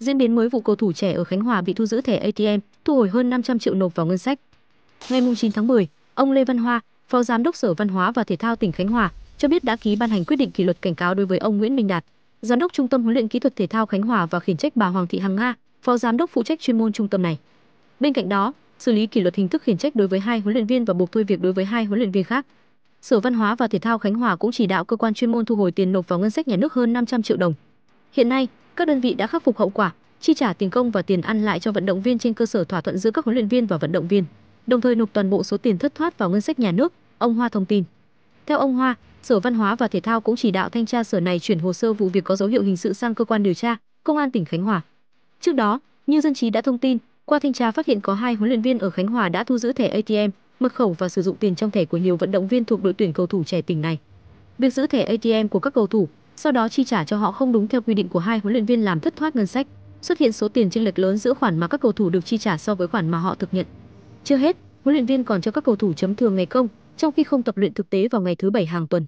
Diễn biến mới vụ cầu thủ trẻ ở Khánh Hòa bị thu giữ thẻ ATM, thu hồi hơn 500 triệu nộp vào ngân sách. Ngày 9 tháng 10, ông Lê Văn Hoa, Phó Giám đốc Sở Văn hóa và Thể thao tỉnh Khánh Hòa, cho biết đã ký ban hành quyết định kỷ luật cảnh cáo đối với ông Nguyễn Minh Đạt, Giám đốc Trung tâm huấn luyện kỹ thuật thể thao Khánh Hòa và khiển trách bà Hoàng Thị Hằng Nga, Phó Giám đốc phụ trách chuyên môn trung tâm này. Bên cạnh đó, xử lý kỷ luật hình thức khiển trách đối với hai huấn luyện viên và buộc thôi việc đối với hai huấn luyện viên khác. Sở Văn hóa và Thể thao Khánh Hòa cũng chỉ đạo cơ quan chuyên môn thu hồi tiền nộp vào ngân sách nhà nước hơn 500 triệu đồng. Hiện nay, các đơn vị đã khắc phục hậu quả, chi trả tiền công và tiền ăn lại cho vận động viên trên cơ sở thỏa thuận giữa các huấn luyện viên và vận động viên, đồng thời nộp toàn bộ số tiền thất thoát vào ngân sách nhà nước, ông Hoa thông tin. Theo ông Hoa, Sở Văn hóa và Thể thao cũng chỉ đạo thanh tra sở này chuyển hồ sơ vụ việc có dấu hiệu hình sự sang cơ quan điều tra, công an tỉnh Khánh Hòa. Trước đó, như dân trí đã thông tin, qua thanh tra phát hiện có hai huấn luyện viên ở Khánh Hòa đã thu giữ thẻ ATM, mật khẩu và sử dụng tiền trong thẻ của nhiều vận động viên thuộc đội tuyển cầu thủ trẻ tỉnh này. Việc giữ thẻ ATM của các cầu thủ sau đó chi trả cho họ không đúng theo quy định của hai huấn luyện viên làm thất thoát ngân sách, xuất hiện số tiền chênh lệch lớn giữa khoản mà các cầu thủ được chi trả so với khoản mà họ thực nhận. Chưa hết, huấn luyện viên còn cho các cầu thủ chấm thường ngày công, trong khi không tập luyện thực tế vào ngày thứ bảy hàng tuần.